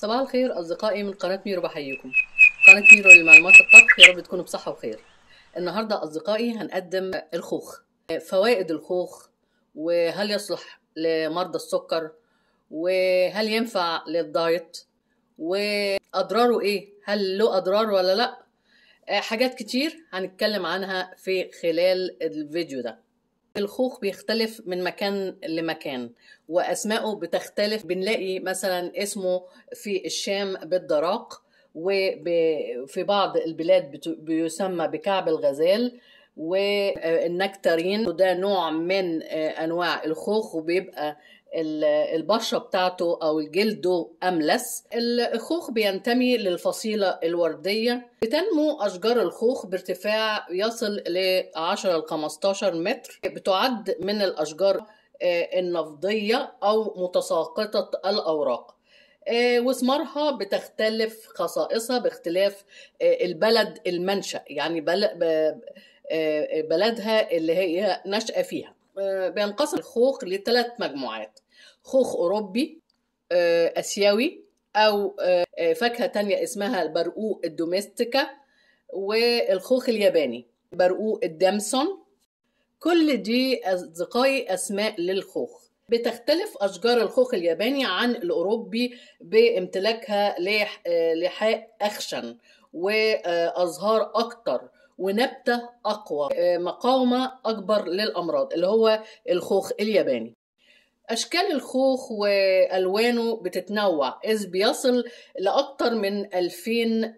صباح الخير أصدقائي من قناة ميرو بحييكم قناة ميرو للمعلومات الطبخ يا رب تكونوا بصحة وخير النهاردة أصدقائي هنقدم الخوخ فوائد الخوخ وهل يصلح لمرضى السكر وهل ينفع للدايت وأضراره إيه هل له أضرار ولا لأ حاجات كتير هنتكلم عنها في خلال الفيديو ده الخوخ بيختلف من مكان لمكان واسمائه بتختلف بنلاقي مثلا اسمه في الشام بالدراق وفي بعض البلاد بيسمى بكعب الغزال والنكترين وده نوع من آه، انواع الخوخ وبيبقى البشرة بتاعته أو جلده أملس الخوخ بينتمي للفصيلة الوردية بتنمو أشجار الخوخ بارتفاع يصل ل 10 ل 15 متر بتعد من الأشجار آه، النفضية أو متساقطة الأوراق آه، وثمارها بتختلف خصائصها باختلاف آه، البلد المنشأ يعني بلدها اللي هي نشأة فيها آه، بينقسم الخوخ لثلاث مجموعات خوخ أوروبي آه، آسيوي أو آه، فاكهة تانية اسمها البرقوق الدوميستيكا والخوخ الياباني برقوق الدامسون كل دي أصدقائي أسماء للخوخ بتختلف أشجار الخوخ الياباني عن الأوروبي بامتلاكها لحاء أخشن وأزهار أكتر ونبتة أقوى آه، مقاومة أكبر للأمراض اللي هو الخوخ الياباني أشكال الخوخ وألوانه بتتنوع إذ بيصل لأكتر من 2000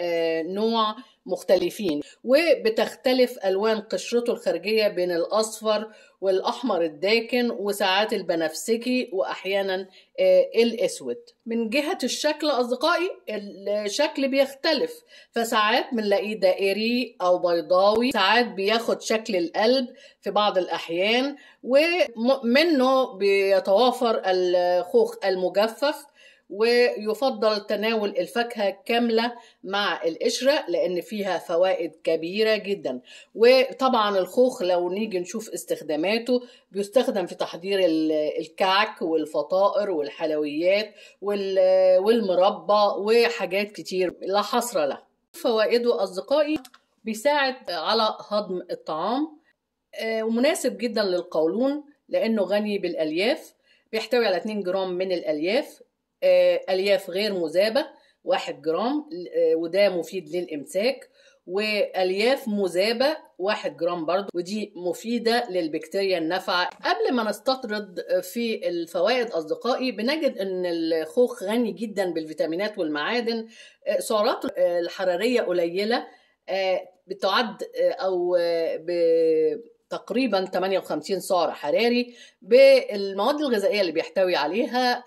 آه، نوع مختلفين وبتختلف ألوان قشرته الخارجية بين الأصفر والأحمر الداكن وساعات البنفسجي وأحيانا آه، الأسود من جهة الشكل أصدقائي الشكل بيختلف فساعات بنلاقيه دائري أو بيضاوي ساعات بياخد شكل القلب في بعض الأحيان ومنه بيتوافر الخوخ المجفف ويفضل تناول الفاكهة كاملة مع القشرة لأن فيها فوائد كبيرة جدا وطبعا الخوخ لو نيجي نشوف استخداماته بيستخدم في تحضير الكعك والفطائر والحلويات والمربى وحاجات كتير لا حصر لها فوائده أصدقائي بيساعد على هضم الطعام آه، ومناسب جدا للقولون لأنه غني بالألياف بيحتوي على 2 جرام من الألياف آه، الياف غير مذابه 1 جرام آه، وده مفيد للامساك والياف مذابه 1 جرام برضه ودي مفيده للبكتيريا النافعه قبل ما نستطرد في الفوائد اصدقائي بنجد ان الخوخ غني جدا بالفيتامينات والمعادن آه، سعراته الحراريه قليله بتعد او تقريبا 58 سعر حراري بالمواد الغذائيه اللي بيحتوي عليها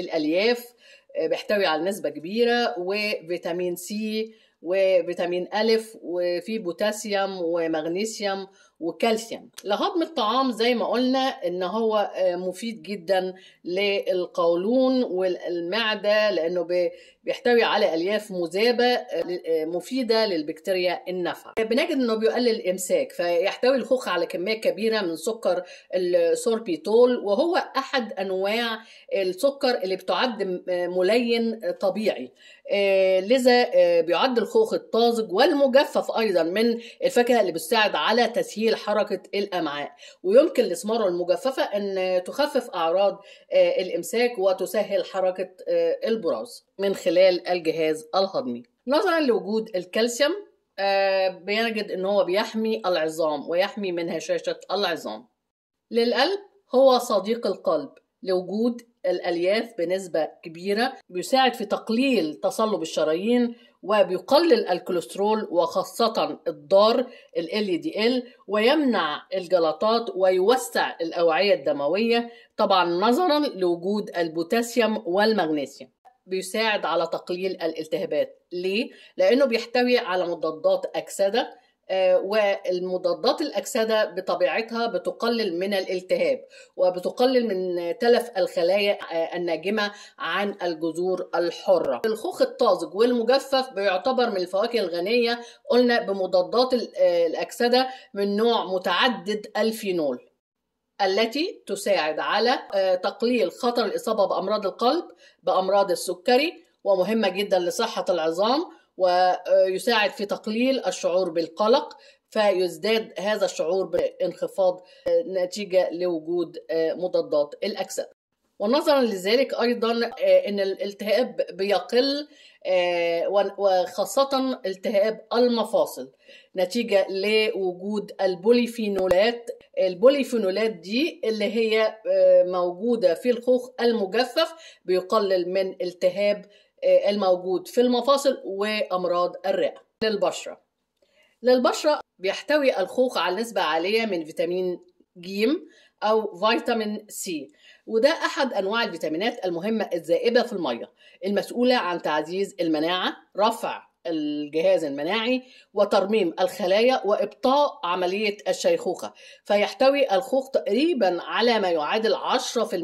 الالياف آه، بيحتوي على نسبه كبيره وفيتامين سي وفيتامين ألف وفي بوتاسيوم ومغنيسيوم وكالسيوم لهضم الطعام زي ما قلنا ان هو آه، مفيد جدا للقولون والمعده لانه بيحتوي على الياف مذابه آه، آه، مفيده للبكتيريا النافعه بنجد انه بيقلل الامساك فيحتوي الخوخ على كميه كبيره من سكر السوربيتول وهو احد انواع السكر اللي بتعد ملين طبيعي لذا بيعد الخوخ الطازج والمجفف ايضا من الفاكهه اللي بتساعد على تسهيل تسهيل حركة الأمعاء ويمكن الاسمار المجففة أن تخفف أعراض آه، الإمساك وتسهل حركة آه، البراز من خلال الجهاز الهضمي نظرا لوجود الكالسيوم آه، بنجد أن هو بيحمي العظام ويحمي من هشاشة العظام للقلب هو صديق القلب لوجود الألياف بنسبة كبيرة بيساعد في تقليل تصلب الشرايين وبيقلل الكوليسترول وخاصة الضار ال LDL ويمنع الجلطات ويوسع الأوعية الدموية طبعا نظرا لوجود البوتاسيوم والمغنيسيوم بيساعد على تقليل الالتهابات ليه؟ لأنه بيحتوي على مضادات أكسدة آه، والمضادات الأكسدة بطبيعتها بتقلل من الالتهاب وبتقلل من تلف الخلايا آه، الناجمة عن الجذور الحرة الخوخ الطازج والمجفف بيعتبر من الفواكه الغنية قلنا بمضادات آه، الأكسدة من نوع متعدد الفينول التي تساعد على تقليل خطر الإصابة بأمراض القلب بأمراض السكري ومهمة جدا لصحة العظام ويساعد في تقليل الشعور بالقلق فيزداد هذا الشعور بانخفاض آه، نتيجة لوجود آه، مضادات الأكسدة ونظرا لذلك أيضا آه، أن الالتهاب بيقل وخاصة التهاب المفاصل نتيجة لوجود البوليفينولات البوليفينولات دي اللي هي موجودة في الخوخ المجفف بيقلل من التهاب الموجود في المفاصل وأمراض الرئة للبشرة للبشرة بيحتوي الخوخ على نسبة عالية من فيتامين ج أو فيتامين سي وده أحد أنواع الفيتامينات المهمة الذائبة في المية المسؤولة عن تعزيز المناعة رفع الجهاز المناعي وترميم الخلايا وإبطاء عملية الشيخوخة فيحتوي الخوخ تقريبا على ما يعادل 10%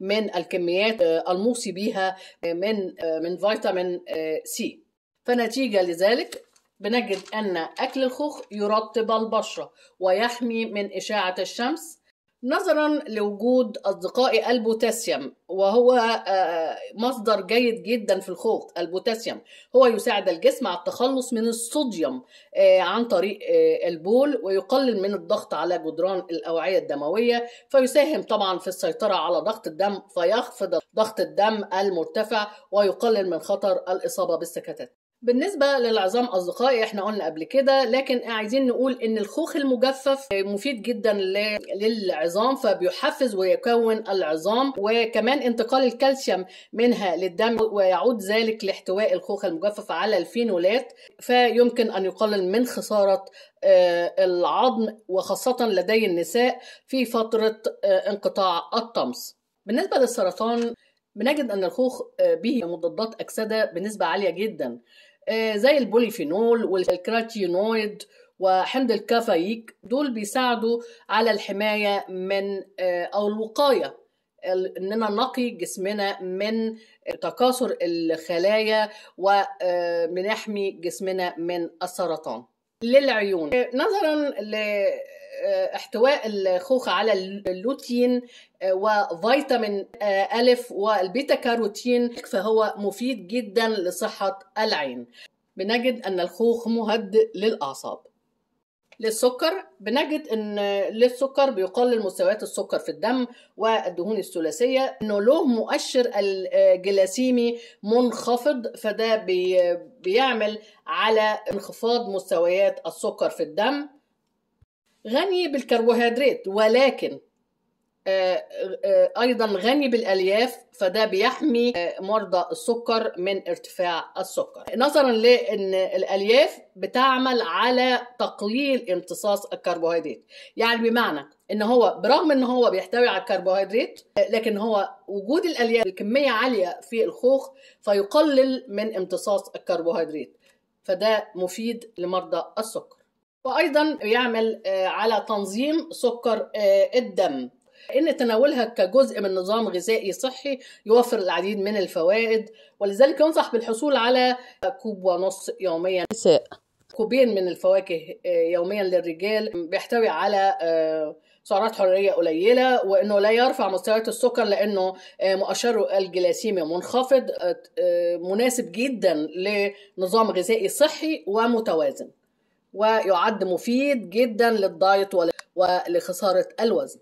من الكميات آه، الموصي بها آه، من آه، من فيتامين سي فنتيجة لذلك بنجد أن أكل الخوخ يرطب البشرة ويحمي من إشعة الشمس نظرا لوجود اصدقائي البوتاسيوم وهو آه، مصدر جيد جدا في الخوخ البوتاسيوم هو يساعد الجسم على التخلص من الصوديوم آه، عن طريق آه، البول ويقلل من الضغط على جدران الأوعية الدموية فيساهم طبعا في السيطرة على ضغط الدم فيخفض ضغط الدم المرتفع ويقلل من خطر الإصابة بالسكتات بالنسبة للعظام أصدقائي احنا قلنا قبل كده لكن عايزين نقول إن الخوخ المجفف مفيد جدا للعظام فبيحفز ويكون العظام وكمان انتقال الكالسيوم منها للدم ويعود ذلك لاحتواء الخوخ المجفف على الفينولات فيمكن أن يقلل من خسارة آه، العظم وخاصة لدي النساء في فترة آه، انقطاع الطمس بالنسبة للسرطان بنجد أن الخوخ آه، به مضادات أكسدة بنسبة عالية جدا آه، زي البوليفينول والكراتينويد وحمض الكافيك دول بيساعدوا على الحماية من آه، أو الوقاية اننا نقي جسمنا من آه، تكاثر الخلايا وبنحمي جسمنا من السرطان للعيون نظرا آه، احتواء الخوخة على اللوتين آه، وفيتامين آه، ألف والبيتا كاروتين فهو مفيد جدا لصحة العين بنجد أن الخوخ مهدئ للأعصاب للسكر بنجد ان للسكر بيقلل مستويات السكر في الدم والدهون الثلاثيه انه له مؤشر الجلاسيمي منخفض فده بيعمل على انخفاض مستويات السكر في الدم غني بالكربوهيدرات ولكن آه، آه، ايضا غني بالالياف فده بيحمي آه، مرضى السكر من ارتفاع السكر نظرا لان الالياف بتعمل على تقليل امتصاص الكربوهيدرات يعني بمعنى ان هو برغم ان هو بيحتوي على الكربوهيدرات لكن هو وجود الالياف بكميه عاليه في الخوخ فيقلل من امتصاص الكربوهيدرات فده مفيد لمرضى السكر وايضا يعمل آه، على تنظيم سكر آه، الدم ان تناولها كجزء من نظام غذائي صحي يوفر العديد من الفوائد ولذلك ينصح بالحصول على كوب ونص يوميا كوبين من الفواكه آه، يوميا للرجال بيحتوي على سعرات حراريه قليله وانه لا يرفع مستويات السكر لانه مؤشره الجلاسيمي منخفض مناسب جدا لنظام غذائي صحي ومتوازن ويعد مفيد جدا للدايت ولخسارة الوزن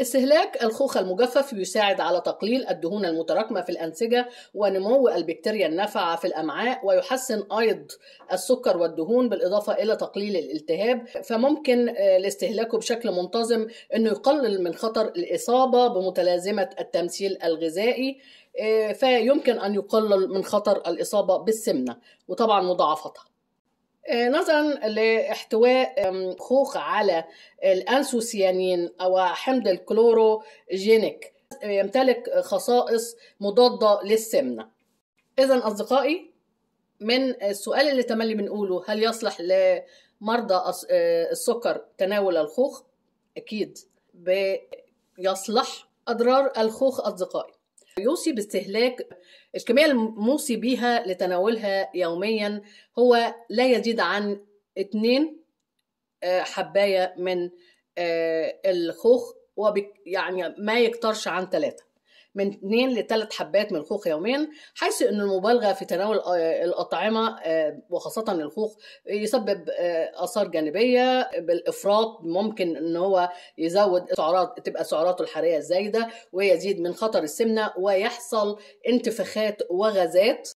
استهلاك الخوخ المجفف يساعد على تقليل الدهون المتراكمة في الأنسجة ونمو البكتيريا النافعة في الأمعاء ويحسن أيض السكر والدهون بالإضافة إلى تقليل الالتهاب فممكن آه، لاستهلاكه بشكل منتظم أنه يقلل من خطر الإصابة بمتلازمة التمثيل الغذائي آه، فيمكن أن يقلل من خطر الإصابة بالسمنة وطبعا مضاعفتها آه، نظرا لاحتواء خوخ على الانسوسيانين او حمض الكلوروجينيك آه، يمتلك خصائص مضادة للسمنة إذا أصدقائي من السؤال اللي تملي بنقوله هل يصلح لمرضى آه، السكر تناول الخوخ؟ أكيد بيصلح أضرار الخوخ أصدقائي يوصي باستهلاك الكمية الموصي بيها لتناولها يوميا هو لا يزيد عن اثنين آه، حباية من آه، الخوخ وبك يعني ما يكترش عن ثلاثة من 2 ل 3 حبات من الخوخ يوميا حيث أن المبالغة في تناول الأطعمة آه، وخاصة الخوخ يسبب آه، آثار جانبية بالإفراط ممكن أن هو يزود سعرات تبقى سعراته الحرارية الزايدة ويزيد من خطر السمنة ويحصل انتفاخات وغازات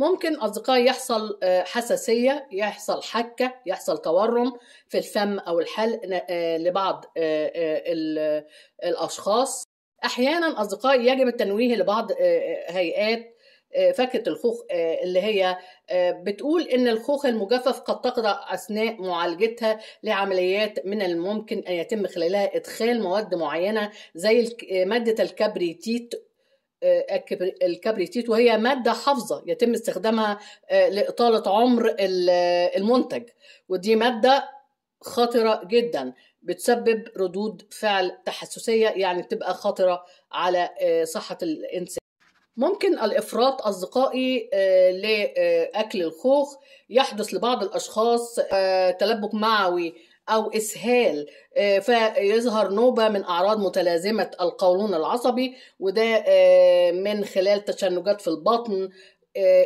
ممكن أصدقائي يحصل آه، حساسية يحصل حكة يحصل تورم في الفم أو الحلق لبعض الأشخاص احيانا اصدقائي يجب التنويه لبعض آه، آه، هيئات آه، فكة الخوخ اللي هي بتقول إن الخوخ المجفف قد تقضى أثناء معالجتها لعمليات من الممكن أن يتم خلالها إدخال مواد معينة زي مادة الكبريتيت الكبريتيت وهي مادة حافظة يتم استخدامها لإطالة عمر المنتج ودي مادة خطرة جدا بتسبب ردود فعل تحسسية يعني بتبقى خطرة على آه، صحة الإنسان ممكن الإفراط أصدقائي آه، لأكل الخوخ يحدث لبعض الأشخاص آه، تلبك معوي أو إسهال فيظهر نوبة من أعراض متلازمة القولون العصبي وده من خلال تشنجات في البطن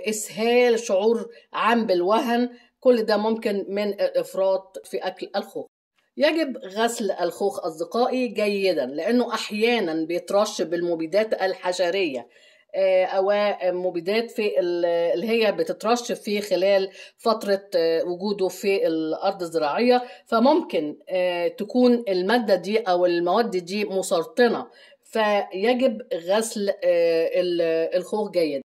إسهال شعور عام بالوهن كل ده ممكن من الإفراط في أكل الخوخ يجب غسل الخوخ أصدقائي جيدا لأنه أحيانا بيترش بالمبيدات الحشرية آه، أو مبيدات في اللي هي بتترش في خلال فترة آه، وجوده في الأرض الزراعية فممكن آه، تكون المادة دي أو المواد دي مسرطنة فيجب غسل الخوخ جيدا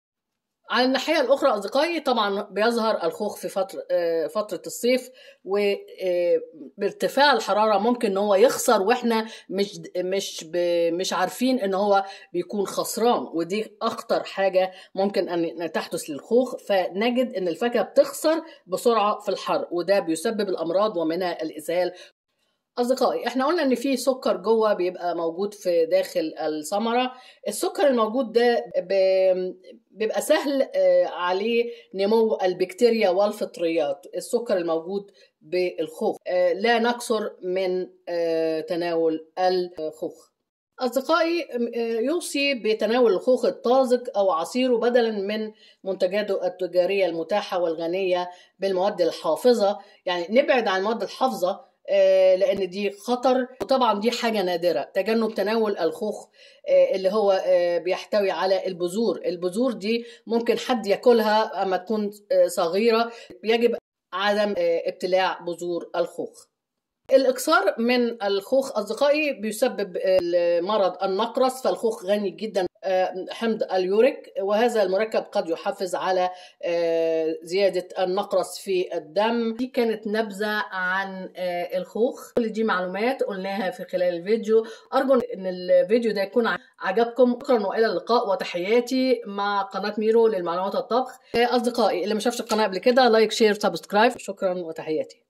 على الناحية الأخرى أصدقائي طبعا بيظهر الخوخ في فترة آه، فترة الصيف وبارتفاع آه، الحرارة ممكن إن هو يخسر وإحنا مش مش مش عارفين إن هو بيكون خسران ودي أخطر حاجة ممكن أن تحدث للخوخ فنجد إن الفاكهة بتخسر بسرعة في الحر وده بيسبب الأمراض ومنها الإسهال اصدقائي احنا قلنا ان في سكر جوه بيبقى موجود في داخل الثمره السكر الموجود ده بيبقى سهل آه، عليه نمو البكتيريا والفطريات السكر الموجود بالخوخ آه، لا نكثر من آه، تناول الخوخ أصدقائي يوصي بتناول الخوخ الطازج أو عصيره بدلا من منتجاته التجارية المتاحة والغنية بالمواد الحافظة يعني نبعد عن المواد الحافظة آه، لان دي خطر وطبعا دي حاجه نادره تجنب تناول الخوخ آه، اللي هو آه، بيحتوي على البذور البذور دي ممكن حد ياكلها اما تكون صغيره يجب عدم ابتلاع بذور الخوخ الاكثار من الخوخ اصدقائي بيسبب مرض النقرس فالخوخ غني جدا حمض اليوريك وهذا المركب قد يحافظ على آه، زيادة النقرس في الدم دي كانت نبذة عن آه، الخوخ كل دي معلومات قلناها في خلال الفيديو أرجو أن الفيديو ده يكون عجبكم شكرا وإلى اللقاء وتحياتي مع قناة ميرو للمعلومات الطبخ آه، أصدقائي اللي ما شافش القناة قبل كده لايك شير سبسكرايب شكرا وتحياتي